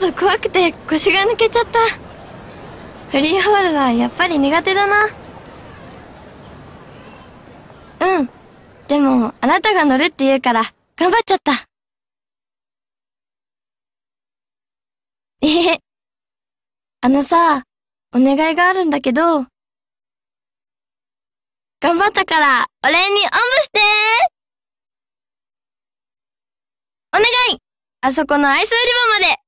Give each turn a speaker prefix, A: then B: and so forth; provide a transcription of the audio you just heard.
A: と怖くて腰が抜けちゃったフリーホールはやっぱり苦手だなうんでもあなたが乗るって言うから頑張っちゃったえへあのさお願いがあるんだけど頑張ったからお礼におんぶして
B: お願いあそこのアイス売り場まで